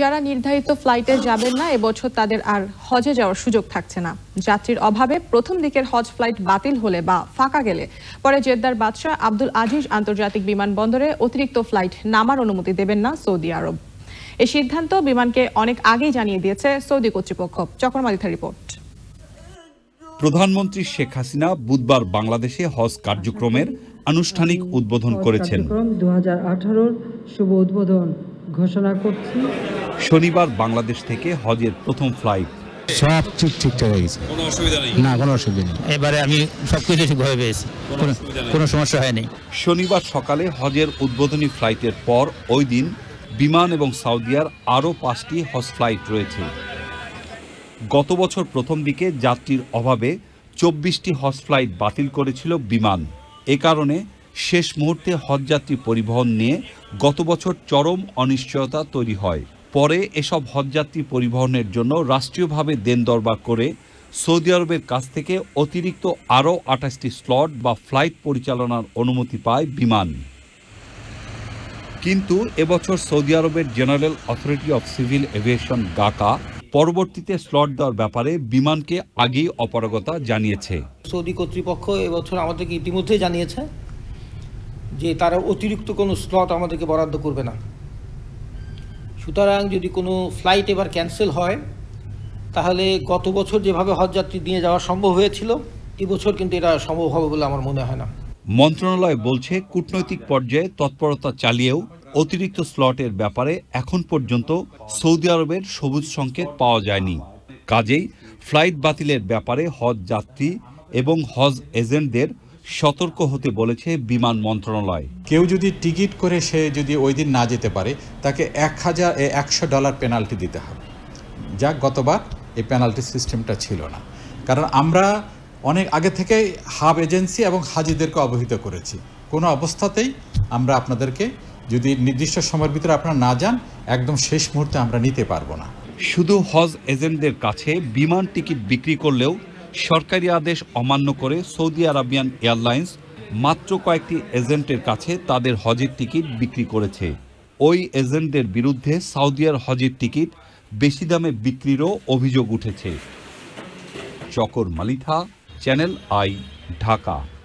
যারা নির্ধারিত ফ্লাইটে যাবেন না এবছর তাদের আর হজে যাওয়ার সুযোগ থাকছে না যাত্রীর অভাবে প্রথম দিকের হজ ফ্লাইট বাতিল হলে বা ফাঁকা গেলে পরে জেদ্দার বাদশাহ আব্দুল আজিজ আন্তর্জাতিক বিমানবন্দরে অতিরিক্ত ফ্লাইট নামার অনুমতি দেবেন না সৌদি আরব এই সিদ্ধান্ত বিমানকে অনেক আগেই জানিয়ে দিয়েছে সৌদি কর্তৃপক্ষ চক্রমালিথা রিপোর্ট প্রধানমন্ত্রী শেখ হাসিনা বুধবার বাংলাদেশে হজ কার্যক্রমের আনুষ্ঠানিক উদ্বোধন করেছেন শুভ উদ্বোধন ঘোষণা করছি শনিবার বাংলাদেশ থেকে হজের প্রথম ফ্লাইট সব ঠিক ঠিকঠাক হয়ে গেছে কোনো অসুবিধা নেই না কোনো অসুবিধা নেই এবারে আমি সবকিছু ঠিকভাবে পেয়েছি কোনো সমস্যা হয়নি শনিবার সকালে হজের উদ্বোধনী ফ্লাইটের পর ওই দিন বিমান এবং সাউদিয়ার আরও পাঁচটি হজ ফ্লাইট রয়েছে গত বছর প্রথম দিকে যাত্রীর অভাবে চব্বিশটি হজ ফ্লাইট বাতিল করেছিল বিমান এ কারণে শেষ মুহূর্তে হজযাত্রী পরিবহন নিয়ে গত বছর চরম অনিশ্চয়তা তৈরি হয় পরে এসব হজযাত্রী পরিবহনের জন্য রাষ্ট্রীয়ভাবে দেন দরবার করে সৌদি আরবের কাছ থেকে অতিরিক্ত আরও আঠাশটি স্লট বা ফ্লাইট পরিচালনার অনুমতি পায় বিমান কিন্তু এবছর সৌদি আরবের General Authority of Civil Aviation গাকা পরবর্তীতে স্লট দেওয়ার ব্যাপারে বিমানকে আগেই অপারগতা জানিয়েছে সৌদি কর্তৃপক্ষ এবছর আমাদেরকে ইতিমধ্যেই জানিয়েছে যে তারা অতিরিক্ত কোনো স্লট আমাদেরকে বরাদ্দ করবে না সুতরাং যদি কোনো ফ্লাইট এবার ক্যান্সেল হয় তাহলে গত বছর যেভাবে হজযাত্রী নিয়ে যাওয়া সম্ভব হয়েছিল এবছর কিন্তু এটা সম্ভব হবে বলে আমার মনে হয় না মন্ত্রণালয় বলছে কূটনৈতিক পর্যায়ে তৎপরতা চালিয়েও অতিরিক্ত স্লটের ব্যাপারে এখন পর্যন্ত সৌদি আরবের সবুজ সংকেত পাওয়া যায়নি কাজেই ফ্লাইট বাতিলের ব্যাপারে হজ যাত্রী এবং হজ এজেন্টদের সতর্ক হতে বলেছে বিমান মন্ত্রণালয় কেউ যদি টিকিট করে সে যদি ওই দিন না যেতে পারে তাকে এক হাজার একশো ডলার পেনাল্টি দিতে হবে যা গতবার এই পেনাল্টি সিস্টেমটা ছিল না কারণ আমরা অনেক আগে থেকেই হাব এজেন্সি এবং হাজিদেরকে অবহিত করেছি কোনো অবস্থাতেই আমরা আপনাদেরকে যদি নির্দিষ্ট সময়ের ভিতরে আপনারা না যান একদম শেষ মুহূর্তে আমরা নিতে পারবো না শুধু হজ এজেন্টদের কাছে বিমান টিকিট বিক্রি করলেও সরকারি আদেশ অমান্য করে সৌদি আরবিয়ান এয়ারলাইন্স মাত্র কয়েকটি এজেন্টের কাছে তাদের হজের টিকিট বিক্রি করেছে ওই এজেন্টদের বিরুদ্ধে সাউদিয়ার হজের টিকিট বেশি দামে বিক্রিরও অভিযোগ উঠেছে চকর মালিথা চ্যানেল আই ঢাকা